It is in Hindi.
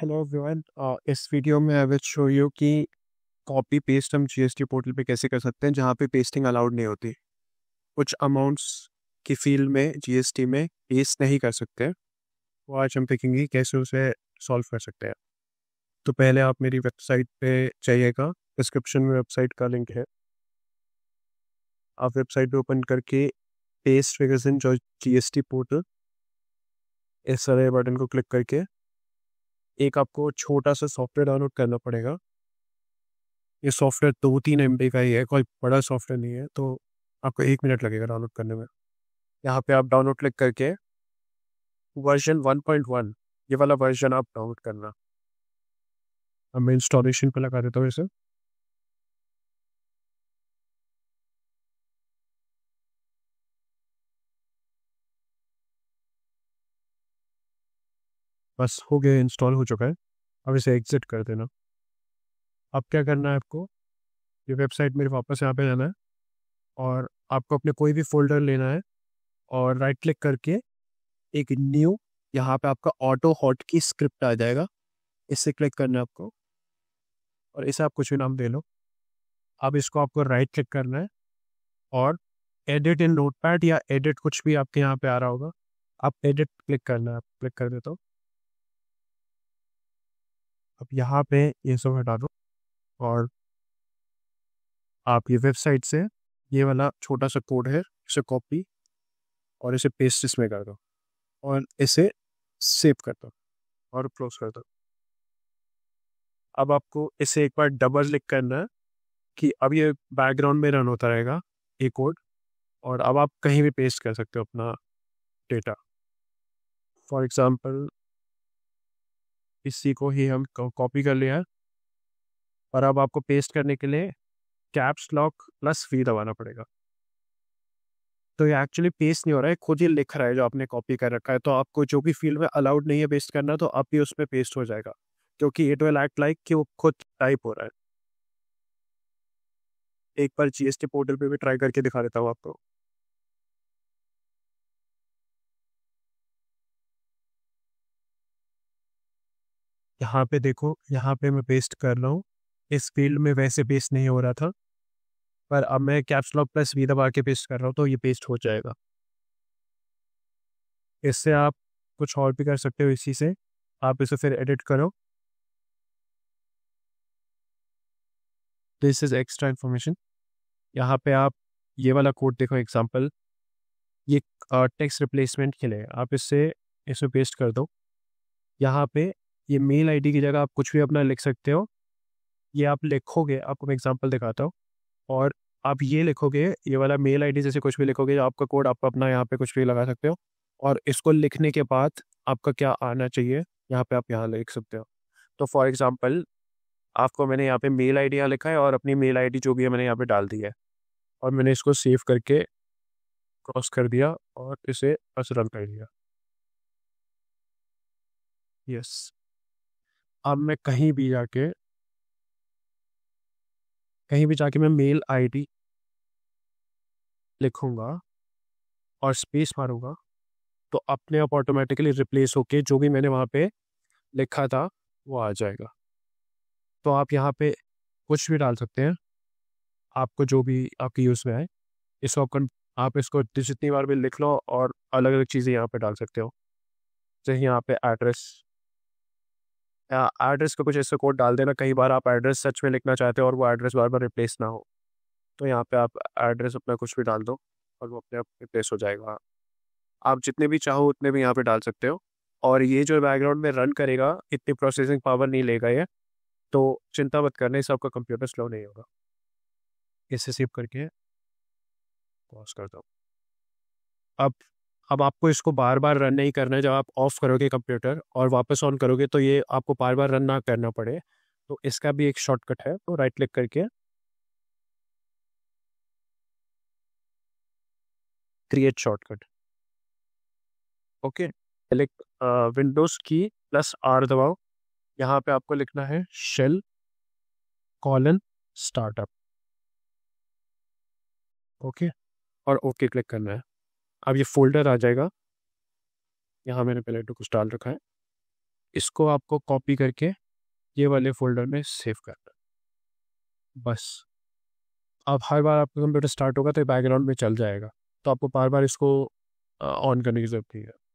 हेलो एवरीवन uh, इस वीडियो में आई विल शो यू कि कॉपी पेस्ट हम जीएसटी पोर्टल पे कैसे कर सकते हैं जहाँ पे पेस्टिंग अलाउड नहीं होती कुछ अमाउंट्स की फील्ड में जीएसटी में पेस्ट नहीं कर सकते वो आज हम देखेंगे कैसे उसे सॉल्व कर सकते हैं तो पहले आप मेरी वेबसाइट पे जाइएगा डिस्क्रिप्शन में वेबसाइट का लिंक है आप वेबसाइट पर ओपन करके पेस्ट रिगजन जो जी पोर्टल इस सारे बटन को क्लिक करके एक आपको छोटा सा सॉफ्टवेयर डाउनलोड करना पड़ेगा ये सॉफ्टवेयर दो तीन एम का ही है कोई बड़ा सॉफ्टवेयर नहीं है तो आपको एक मिनट लगेगा डाउनलोड करने में यहाँ पे आप डाउनलोड क्लिक करके वर्जन 1.1 ये वाला वर्जन आप डाउनलोड करना अब मैं इंस्टॉलेशन पर लगा देता हूँ इसे बस हो गया इंस्टॉल हो चुका है अब इसे एग्ज़िट कर देना अब क्या करना है आपको ये वेबसाइट मेरे वापस यहाँ पे जाना है और आपको अपने कोई भी फोल्डर लेना है और राइट क्लिक करके एक न्यू यहाँ पे आपका ऑटो हॉट की स्क्रिप्ट आ जाएगा इससे क्लिक करना है आपको और इसे आप कुछ भी नाम दे लो अब इसको आपको राइट क्लिक करना है और एडिट इन नोट या एडिट कुछ भी आपके यहाँ पे आ रहा होगा आप एडिट क्लिक करना है आप क्लिक कर देता हूँ अब यहाँ पे ये सब हटा दो और आप ये वेबसाइट से ये वाला छोटा सा कोड है इसे कॉपी और इसे पेस्ट इसमें कर दो और इसे सेव कर दो और क्लोज कर दो अब आपको इसे एक बार डबल क्लिक करना है कि अब ये बैकग्राउंड में रन होता रहेगा ये कोड और अब आप कहीं भी पेस्ट कर सकते हो अपना डेटा फॉर एग्जाम्पल इसी को ही हम कॉपी कर लिया और अब आपको पेस्ट करने के लिए कैप्स लॉक प्लस वी दबाना पड़ेगा तो ये एक्चुअली पेस्ट नहीं हो रहा है खुद ही लिख रहा है जो आपने कॉपी कर रखा है तो आपको जो भी फील्ड में अलाउड नहीं है पेस्ट करना तो अब ही उसमें पेस्ट हो जाएगा क्योंकि इट विल एक्ट लाइक कि वो खुद टाइप हो रहा है एक बार जीएसटी पोर्टल पे भी ट्राई करके दिखा देता हूँ आपको यहाँ पे देखो यहाँ पे मैं पेस्ट कर रहा हूँ इस फील्ड में वैसे पेस्ट नहीं हो रहा था पर अब मैं कैप्सलॉक प्लस वी दबा के पेस्ट कर रहा हूँ तो ये पेस्ट हो जाएगा इससे आप कुछ और भी कर सकते हो इसी से आप इसे फिर एडिट करो दिस इज एक्स्ट्रा इन्फॉर्मेशन यहाँ पे आप ये वाला कोड देखो एग्जांपल ये टेक्स्ट uh, रिप्लेसमेंट के लिए आप इससे इसमें पेस्ट कर दो यहाँ पे ये मेल आईडी की जगह आप कुछ भी अपना लिख सकते हो ये आप लिखोगे आपको मैं एग्जाम्पल दिखाता हूँ और आप ये लिखोगे ये वाला मेल आईडी जैसे कुछ भी लिखोगे आपका कोड आप अपना यहाँ पे कुछ भी लगा सकते हो और इसको लिखने के बाद आपका क्या आना चाहिए यहाँ पे आप यहाँ लिख सकते हो तो फॉर एग्जाम्पल आपको मैंने यहाँ पे मेल आई डी यहाँ लिखा है और अपनी मेल आई डी जो भी है मैंने यहाँ पे डाल दी है और मैंने इसको सेव करके क्रॉस कर दिया और इसे असरल कर दिया यस अब मैं कहीं भी जाके कहीं भी जाके मैं मेल आईडी लिखूंगा और स्पेस मारूंगा तो अपने आप ऑटोमेटिकली रिप्लेस होके जो भी मैंने वहाँ पे लिखा था वो आ जाएगा तो आप यहाँ पे कुछ भी डाल सकते हैं आपको जो भी आपके यूज़ में आए इसको आप आप इसको जितनी बार भी लिख लो और अलग अलग चीज़ें यहाँ पे डाल सकते हो जैसे यहाँ पे एड्रेस एड्रेस का कुछ ऐसा कोड डाल देना कई बार आप एड्रेस सच में लिखना चाहते हो और वो एड्रेस बार बार रिप्लेस ना हो तो यहाँ पे आप एड्रेस अपना कुछ भी डाल दो और वो अपने आप रिप्लेस हो जाएगा आप जितने भी चाहो उतने भी यहाँ पे डाल सकते हो और ये जो बैकग्राउंड में रन करेगा इतनी प्रोसेसिंग पावर नहीं लेगा ये तो चिंता मत करना इस आपका कंप्यूटर स्लो नहीं होगा इसे सेव करके पॉज कर दो अब अब आपको इसको बार बार रन नहीं करना है जब आप ऑफ करोगे कंप्यूटर और वापस ऑन करोगे तो ये आपको बार बार रन ना करना पड़े तो इसका भी एक शॉर्टकट है तो राइट क्लिक करके create shortcut okay select Windows key plus R दबाओ यहाँ पे आपको लिखना है शेल कॉलन स्टार्टअप ओके और ओके क्लिक करना है अब ये फोल्डर आ जाएगा यहाँ मैंने पहले कुछ डाल रखा है इसको आपको कॉपी करके ये वाले फोल्डर में सेव करना बस अब हर बार आपका कंप्यूटर स्टार्ट होगा तो बैकग्राउंड में चल जाएगा तो आपको बार बार इसको ऑन करने की ज़रूरत नहीं है